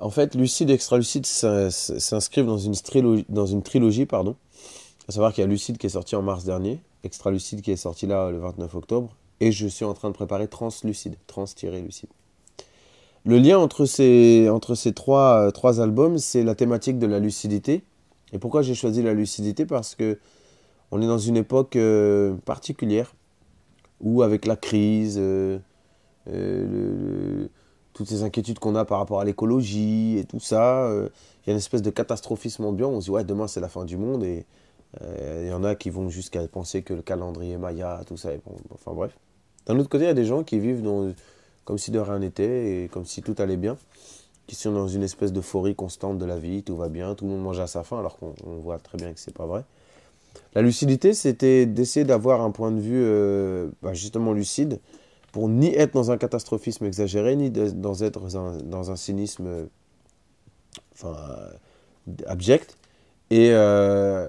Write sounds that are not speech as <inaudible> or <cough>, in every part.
En fait, Lucide et Lucide, s'inscrivent dans une trilogie, dans pardon. À savoir qu'il y a Lucide qui est sorti en mars dernier, Extra Lucide qui est sorti là le 29 octobre, et je suis en train de préparer Translucide, Trans-Lucide. Le lien entre ces, entre ces trois, euh, trois albums, c'est la thématique de la lucidité. Et pourquoi j'ai choisi la lucidité Parce que on est dans une époque euh, particulière où, avec la crise, euh, toutes ces inquiétudes qu'on a par rapport à l'écologie et tout ça. Euh, il y a une espèce de catastrophisme ambiant. On se dit, ouais, demain c'est la fin du monde. Et euh, il y en a qui vont jusqu'à penser que le calendrier Maya, tout ça. est bon, enfin bref. D'un autre côté, il y a des gens qui vivent comme si de rien n'était et comme si tout allait bien qui sont dans une espèce d'euphorie constante de la vie, tout va bien, tout le monde mange à sa faim, alors qu'on voit très bien que c'est pas vrai. La lucidité, c'était d'essayer d'avoir un point de vue euh, bah, justement lucide pour ni être dans un catastrophisme exagéré, ni dans être dans un, cynisme enfin, abject. Et, euh,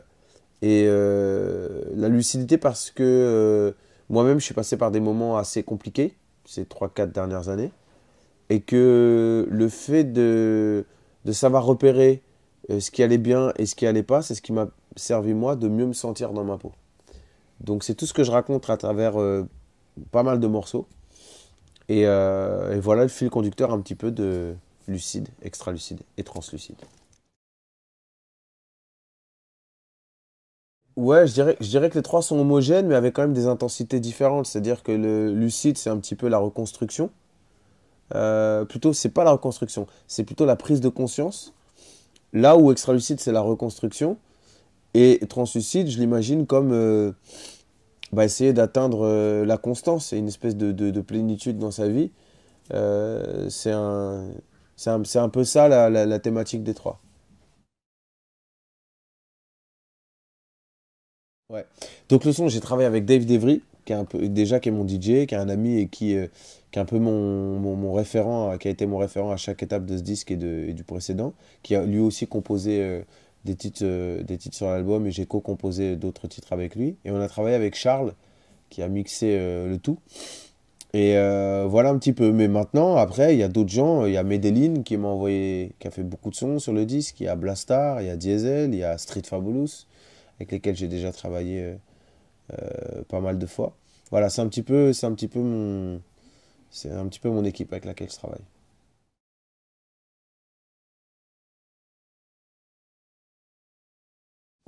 et euh, la lucidité parce que euh, moi-même, je suis passé par des moments assez compliqués ces 3-4 dernières années. Et que le fait de, de savoir repérer ce qui allait bien et ce qui allait pas, c'est ce qui m'a servi moi de mieux me sentir dans ma peau. Donc c'est tout ce que je raconte à travers pas mal de morceaux. Euh, et, voilà le fil conducteur un petit peu de lucide, extra-lucide et translucide. Ouais, je dirais, que les trois sont homogènes, mais avec quand même des intensités différentes. C'est-à-dire que le lucide, c'est un petit peu la reconstruction. Euh, plutôt, c'est pas la reconstruction, c'est plutôt la prise de conscience. Là où extra-lucide, c'est la reconstruction. Et translucide, je l'imagine comme. Euh, bah, essayer d'atteindre euh, la constance et une espèce de, de, plénitude dans sa vie. Euh, c'est un, un, peu ça la, la, thématique des trois. Ouais. Donc le son, j'ai travaillé avec Dave Devry, qui est un peu, déjà qui est mon DJ, qui est un ami et qui, euh, qui est un peu mon, mon, référent, qui a été mon référent à chaque étape de ce disque et, de, et du précédent, qui a lui aussi composé euh, des titres, euh, des titres sur l'album et j'ai co-composé d'autres titres avec lui. Et on a travaillé avec Charles qui a mixé euh, le tout. Et euh, voilà un petit peu. Mais maintenant, après, il y a d'autres gens. Il y a Medellin qui m'a envoyé, qui a fait beaucoup de sons sur le disque. Il y a Blastar, il y a Diesel, il y a Street Fabulous, avec lesquels j'ai déjà travaillé pas mal de fois. Voilà, c'est un petit peu, c'est un petit peu mon, c'est un petit peu mon équipe avec laquelle je travaille.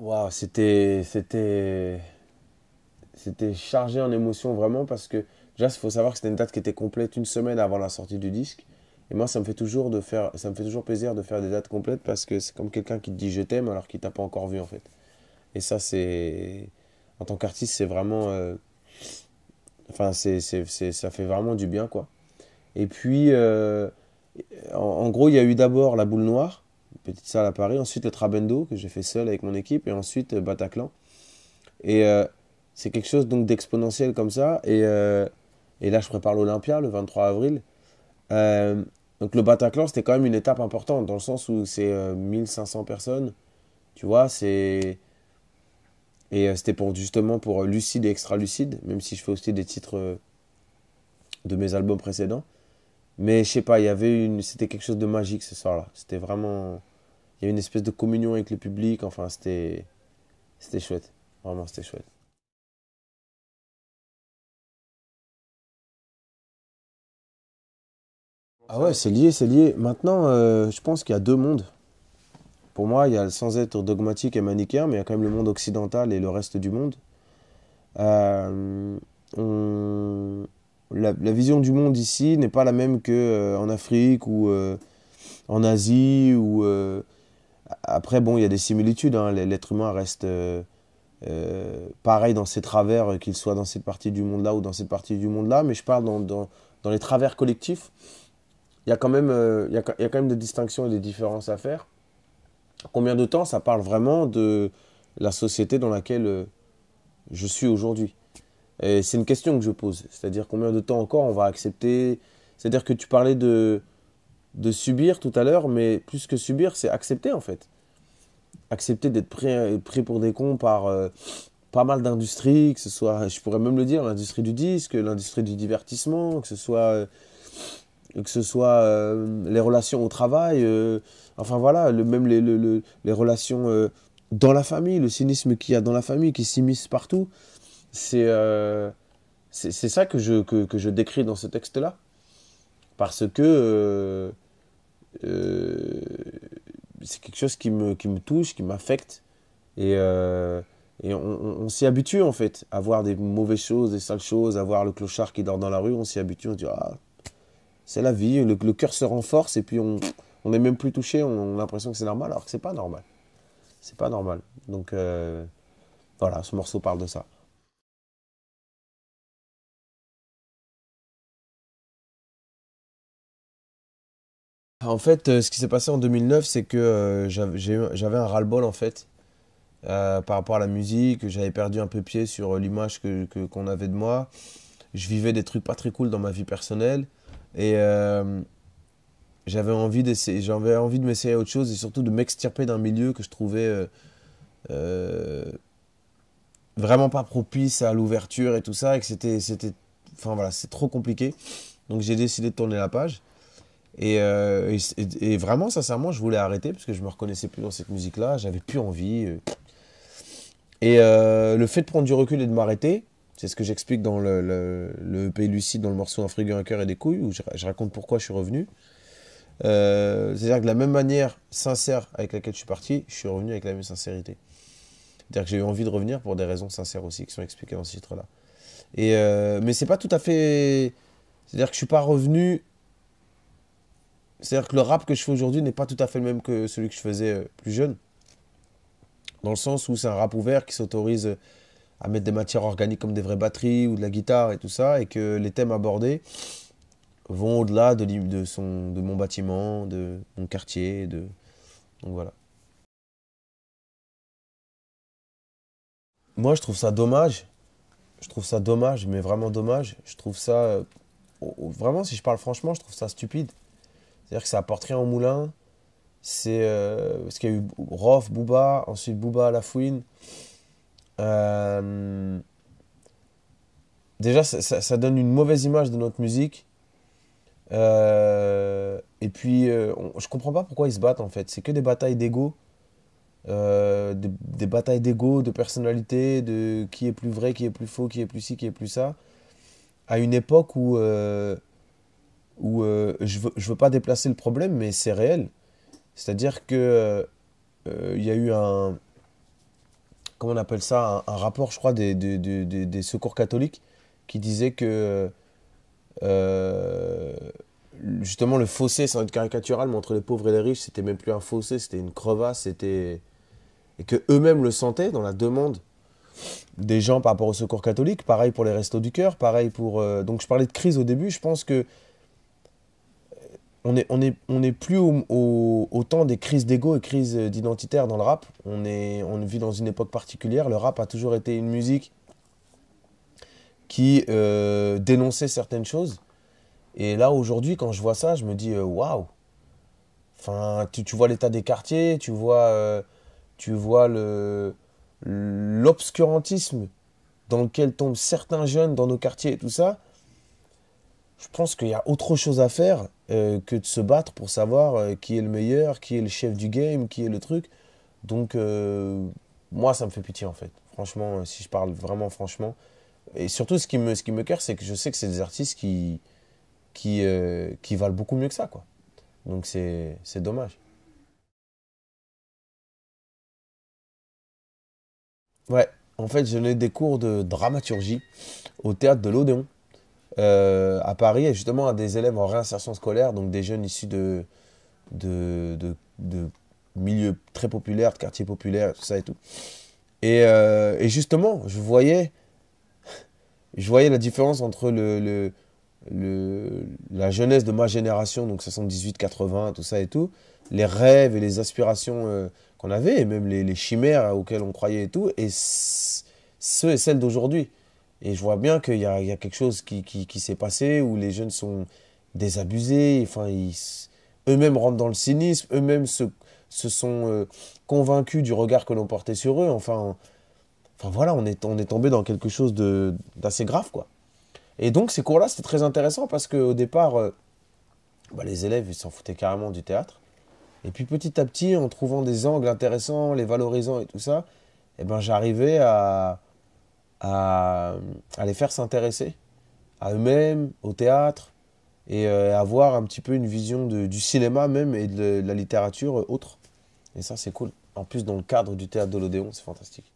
Waouh, c'était, c'était, c'était chargé en émotions vraiment parce que déjà, il faut savoir que c'était une date qui était complète une semaine avant la sortie du disque. Et moi, ça me fait toujours de faire, ça me fait toujours plaisir de faire des dates complètes parce que c'est comme quelqu'un qui te dit je t'aime alors qu'il t'a pas encore vu en fait. Et ça, c'est, en tant qu'artiste, c'est vraiment, euh, enfin, c'est, ça fait vraiment du bien quoi. Et puis, euh, en, gros, il y a eu d'abord la boule noire petite salle à Paris. Ensuite, le Trabendo, que j'ai fait seul avec mon équipe. Et ensuite, euh, Bataclan. Et euh, c'est quelque chose donc d'exponentiel comme ça. Et, euh, là, je prépare l'Olympia le 23 avril. donc, le Bataclan, c'était quand même une étape importante, dans le sens où c'est 1500 personnes. Tu vois, c'est. Et c'était pour, justement pour Lucide et Extra Lucide, même si je fais aussi des titres de mes albums précédents. Mais je sais pas, il y avait une, c'était quelque chose de magique ce soir-là. C'était vraiment, il y a une espèce de communion avec le public. Enfin, c'était, c'était chouette. Vraiment, c'était chouette. Ah ouais, c'est lié, c'est lié. Maintenant, euh, je pense qu'il y a deux mondes. Pour moi, il y a sans être dogmatique et manichéen, mais il y a quand même le monde occidental et le reste du monde. Euh, la, vision du monde ici n'est pas la même qu'en euh, Afrique ou en Asie ou après, bon, il y a des similitudes. Hein. L'être humain reste euh, euh, pareil dans ses travers, euh, qu'il soit dans cette partie du monde-là ou dans cette partie du monde-là. Mais je parle dans, dans, les travers collectifs. Il y, a quand même, il, y a, quand même des distinctions et des différences à faire. Combien de temps ça parle vraiment de la société dans laquelle je suis aujourd'hui c'est une question que je pose. C'est-à-dire combien de temps encore on va accepter. C'est-à-dire que tu parlais de de subir tout à l'heure, mais plus que subir, c'est accepter en fait. Accepter d'être pris, pris, pour des cons par euh, pas mal d'industries, que ce soit, je pourrais même le dire, l'industrie du disque, l'industrie du divertissement, que ce soit, euh, que ce soit euh, les relations au travail, enfin voilà, le, même les, les relations dans la famille, le cynisme qu'il y a dans la famille qui s'immisce partout. C'est c'est ça que je, que, que je décris dans ce texte-là. Parce que euh, c'est quelque chose qui me, qui me touche, qui m'affecte. Et, euh, et, on, s'y habitue en fait, à voir des mauvaises choses, des sales choses, à voir le clochard qui dort dans la rue, on s'y habitue, on dit ah, c'est la vie, le, cœur se renforce et puis on n'est même plus touché, on, a l'impression que c'est normal alors que c'est pas normal. C'est pas normal. Donc euh, voilà, ce morceau parle de ça. Bah, en fait, euh, ce qui s'est passé en 2009, c'est que euh, j'avais un ras-le-bol en fait euh, par rapport à la musique. J'avais perdu un peu pied sur l'image qu'on avait de moi. Je vivais des trucs pas très cool dans ma vie personnelle et j'avais envie j'avais envie de m'essayer autre chose et surtout de m'extirper d'un milieu que je trouvais vraiment pas propice à l'ouverture et tout ça et que c'était, c'était, enfin voilà, c'est trop compliqué. Donc j'ai décidé de tourner la page. Euh, et, vraiment, sincèrement, je voulais arrêter parce que je me reconnaissais plus dans cette musique-là, j'avais plus envie. Euh. Et euh, le fait de prendre du recul et de m'arrêter, c'est ce que j'explique dans le, le, le, EP Lucide, dans le morceau Un frigo, un cœur et des couilles, où je, raconte pourquoi je suis revenu. C'est-à-dire que de la même manière sincère avec laquelle je suis parti, je suis revenu avec la même sincérité. C'est-à-dire que j'ai eu envie de revenir pour des raisons sincères aussi, qui sont expliquées dans ce titre-là. Et euh, mais c'est pas tout à fait. C'est-à-dire que je suis pas revenu c'est-à-dire que le rap que je fais aujourd'hui n'est pas tout à fait le même que celui que je faisais euh, plus jeune. Dans le sens où c'est un rap ouvert qui s'autorise euh, à mettre des matières organiques comme des vraies batteries ou de la guitare et tout ça, et que les thèmes abordés vont au-delà de, de mon bâtiment, de mon quartier. De... Donc voilà. Moi, je trouve ça dommage. Je trouve ça dommage, mais vraiment dommage. Je trouve ça. Euh, vraiment, si je parle franchement, je trouve ça stupide. C'est-à-dire que ça apporte rien au moulin. C'est ce euh, parce qu'il y a eu Rof, Booba, ensuite Booba, la Euh, déjà, ça, donne une mauvaise image de notre musique. Euh, et puis, je euh, je comprends pas pourquoi ils se battent en fait. C'est que des batailles d'ego. des, batailles d'ego, de personnalité, de qui est plus vrai, qui est plus faux, qui est plus ci, qui est plus ça, à une époque où où euh, je ne veux, je veux, pas déplacer le problème, mais c'est réel. C'est-à-dire qu'il euh, y a eu un. Comment on appelle ça un, rapport, je crois, des, des, secours catholiques qui disait que. Euh, justement, le fossé, c'est être caricatural, mais entre les pauvres et les riches, c'était même plus un fossé, c'était une crevasse, c'était. Et que eux-mêmes le sentaient dans la demande des gens par rapport aux secours catholiques, pareil pour les restos du cœur, pareil pour. Donc je parlais de crise au début, je pense que on n'est on est, on est plus au, temps des crises d'ego et crises d'identitaire dans le rap. On, est, on vit dans une époque particulière. Le rap a toujours été une musique qui euh, dénonçait certaines choses. Et là, aujourd'hui, quand je vois ça, je me dis euh, waouh! Enfin, tu, vois l'état des quartiers, tu vois, euh, tu vois le, l'obscurantisme dans lequel tombent certains jeunes dans nos quartiers et tout ça. Je pense qu'il y a autre chose à faire euh, que de se battre pour savoir euh, qui est le meilleur, qui est le chef du game, qui est le truc. Donc, euh, moi, ça me fait pitié en fait. Franchement, si je parle vraiment franchement. Et surtout, ce qui me, ce qui me c'est que je sais que c'est des artistes qui, qui, valent beaucoup mieux que ça. quoi. Donc, c'est dommage. Ouais, en fait, je donnais des cours de dramaturgie au théâtre de l'Odéon. Euh, à Paris et justement à des élèves en réinsertion scolaire, donc des jeunes issus de, de, de, de milieux très populaires, de quartiers populaires, tout ça et tout. Et, euh, et justement, je voyais, je voyais la différence entre le, le, le la jeunesse de ma génération, donc 78-80, tout ça et tout, les rêves et les aspirations euh, qu'on avait, et même les, les chimères auxquelles on croyait et tout, et ceux et celles d'aujourd'hui. Et je vois bien qu'il y, a, quelque chose qui, s'est passé où les jeunes sont désabusés, enfin, eux-mêmes rentrent dans le cynisme, eux-mêmes se, sont euh, convaincus du regard que l'on portait sur eux. Enfin, enfin voilà, on est, on tombé dans quelque chose d'assez grave, quoi. Et donc, ces cours-là, c'était très intéressant parce qu'au départ, euh, bah, les élèves, ils s'en foutaient carrément du théâtre. Et puis petit à petit, en trouvant des angles intéressants, les valorisant et tout ça, eh ben, j'arrivais à, à, les faire s'intéresser à eux-mêmes, au théâtre, et euh, avoir un petit peu une vision du cinéma même et de, la littérature euh, autre. Et ça, c'est cool. En plus, dans le cadre du théâtre de l'Odéon, c'est fantastique.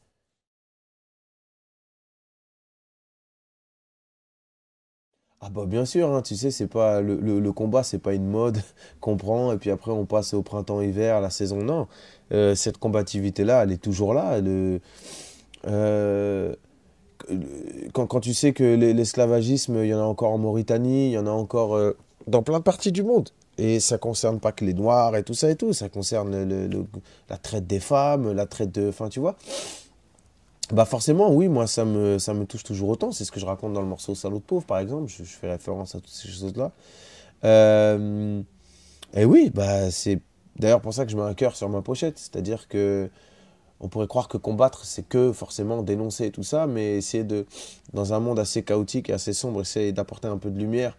Ah bah bien sûr, hein, tu sais, c'est pas le, le, combat, c'est pas une mode <laughs> qu'on prend et puis après on passe au printemps-hiver, la saison. Non, euh, cette combativité-là, elle est toujours là. euh, quand, quand, tu sais que l'esclavagisme, il y en a encore en Mauritanie, il y en a encore euh, dans plein de parties du monde. Et ça concerne pas que les Noirs et tout ça et tout. Ça concerne le, la traite des femmes, la traite de... Enfin, tu vois bah forcément, oui, moi, ça me, ça me touche toujours autant. C'est ce que je raconte dans le morceau Salaud de pauvre, par exemple. Je, fais référence à toutes ces choses-là. Euh, et oui, bah c'est d'ailleurs pour ça que je mets un cœur sur ma pochette. C'est-à-dire que on pourrait croire que combattre, c'est que forcément dénoncer tout ça, mais essayer de, dans un monde assez chaotique et assez sombre, essayer d'apporter un peu de lumière,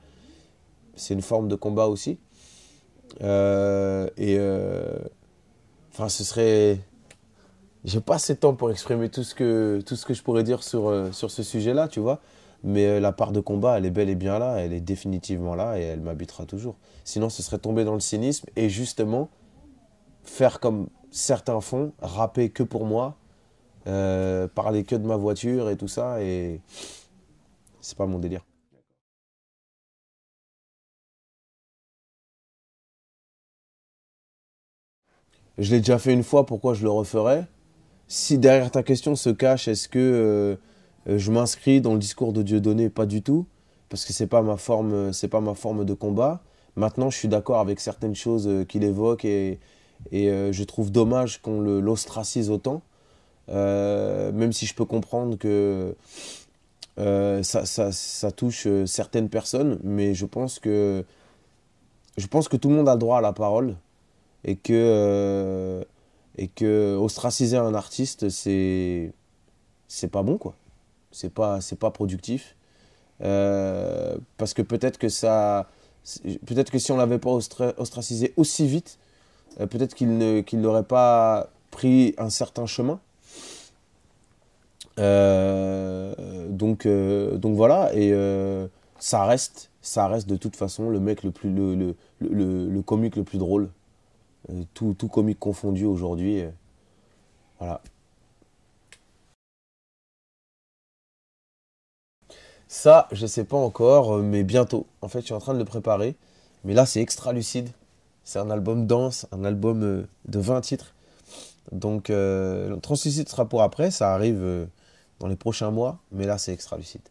c'est une forme de combat aussi. Euh, et euh, enfin, ce serait. J'ai pas assez de temps pour exprimer tout ce que, tout ce que je pourrais dire sur, euh, sur ce sujet-là, tu vois. Mais la part de combat, elle est bel et bien là, elle est définitivement là et elle m'habitera toujours. Sinon, ce serait tomber dans le cynisme et justement faire comme certains font, rapper que pour moi, euh, parler que de ma voiture et tout ça, et c'est pas mon délire. Je l'ai déjà fait une fois, pourquoi je le referais Si derrière ta question se cache, est-ce que euh, je m'inscris dans le discours de Dieu donné Pas du tout, parce que c'est pas ma forme, c'est pas ma forme de combat. Maintenant, je suis d'accord avec certaines choses euh, qu'il évoque et, et euh, je trouve dommage qu'on l'ostracise autant, euh, même si je peux comprendre que euh, ça, ça, touche certaines personnes, mais je pense que je pense que tout le monde a le droit à la parole et que et que ostraciser un artiste c'est pas bon quoi, c'est pas pas productif parce que peut-être que ça peut-être que si on l'avait pas ostracisé aussi vite euh, peut-être qu'il ne, qu'il n'aurait pas pris un certain chemin. Euh, donc, euh, donc voilà, et ça reste, ça reste de toute façon le mec le plus, le, le, le comique le plus drôle, tout, tout comique confondu aujourd'hui. voilà. Ça, je sais pas encore, mais bientôt. En fait, je suis en train de le préparer. Mais là, c'est extra lucide. C'est un album dense, un album euh, de 20 titres. Donc, euh, Translucide sera pour après, ça arrive euh, dans les prochains mois, mais là, c'est Extra Lucide.